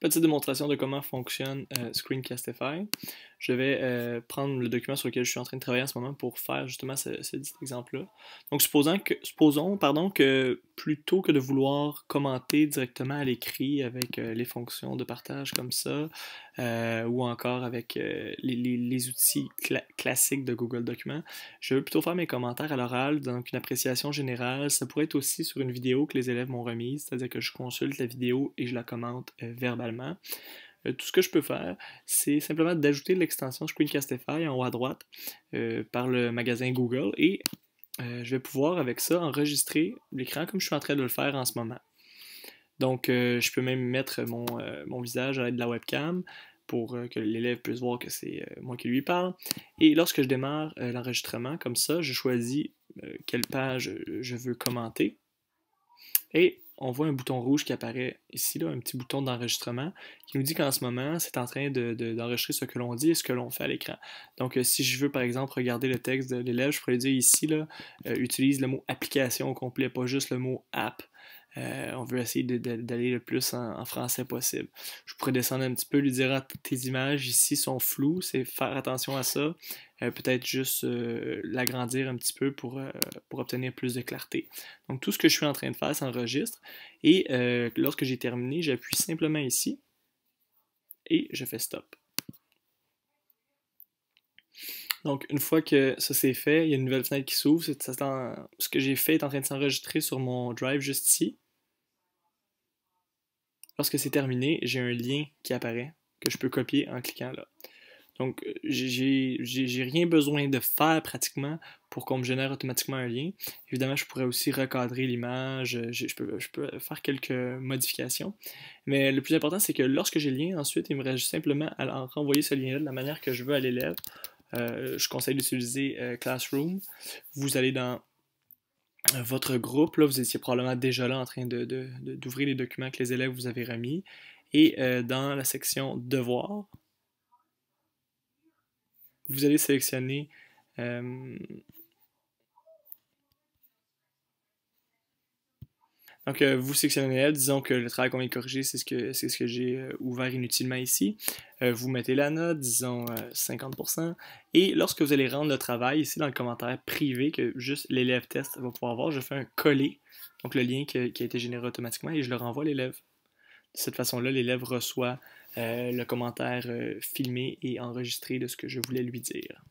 petite démonstration de comment fonctionne euh, Screencastify. Je vais euh, prendre le document sur lequel je suis en train de travailler en ce moment pour faire justement ce, exemple-là. Donc, supposons que, supposons, pardon, que plutôt que de vouloir commenter directement à l'écrit avec euh, les fonctions de partage comme ça, ou encore avec les, outils classiques de Google Documents, je vais plutôt faire mes commentaires à l'oral, donc une appréciation générale. Ça pourrait être aussi sur une vidéo que les élèves m'ont remise, c'est-à-dire que je consulte la vidéo et je la commente verbalement euh, tout ce que je peux faire, c'est simplement d'ajouter l'extension Screencastify en haut à droite euh, par le magasin Google et euh, je vais pouvoir avec ça enregistrer l'écran comme je suis en train de le faire en ce moment. Donc, je peux même mettre mon, visage à l'aide de la webcam pour que l'élève puisse voir que c'est moi qui lui parle. Et lorsque je démarre l'enregistrement comme ça, je choisis quelle page je veux commenter. Et on voit un bouton rouge qui apparaît ici, là, un petit bouton d'enregistrement, qui nous dit qu'en ce moment, c'est en train d'enregistrer ce que l'on dit et ce que l'on fait à l'écran. Donc, euh, si je veux, par exemple, regarder le texte de l'élève, je pourrais dire ici, là, euh, utilise le mot application au complet, pas juste le mot app. Euh, on veut essayer d'aller le plus en, français possible. Je pourrais descendre un petit peu, lui dire ah, tes images ici sont floues, c'est faire attention à ça. Euh, peut-être juste euh, l'agrandir un petit peu pour, pour obtenir plus de clarté. Donc tout ce que je suis en train de faire c'est enregistre Et lorsque j'ai terminé, j'appuie simplement ici et je fais stop. Donc, une fois que ça c'est fait, il y a une nouvelle fenêtre qui s'ouvre. Ce que j'ai fait est en train de s'enregistrer sur mon Drive juste ici. Lorsque c'est terminé, j'ai un lien qui apparaît que je peux copier en cliquant là. Donc, euh, j'ai rien besoin de faire pratiquement pour qu'on me génère automatiquement un lien. Évidemment, je pourrais aussi recadrer l'image, euh, je, peux, je, peux, faire quelques modifications. Mais le plus important, c'est que lorsque j'ai le lien, ensuite, il me reste simplement à renvoyer ce lien-là de la manière que je veux à l'élève euh, je conseille d'utiliser euh, Classroom. Vous allez dans euh, votre groupe, là, vous étiez probablement déjà là en train d'ouvrir de, les documents que les élèves vous avaient remis. Et dans la section Devoirs, vous allez sélectionner Donc, vous euh, vous sélectionnez, disons que le travail qu'on vient de corriger, c'est ce que, c'est ce que j'ai euh, ouvert inutilement ici. Euh, vous mettez la note, disons 50%. Et lorsque vous allez rendre le travail, ici dans le commentaire privé que juste l'élève test va pouvoir voir, je fais un coller, donc le lien qui, qui a été généré automatiquement, et je le renvoie à l'élève. De cette façon-là, l'élève reçoit le commentaire filmé et enregistré de ce que je voulais lui dire.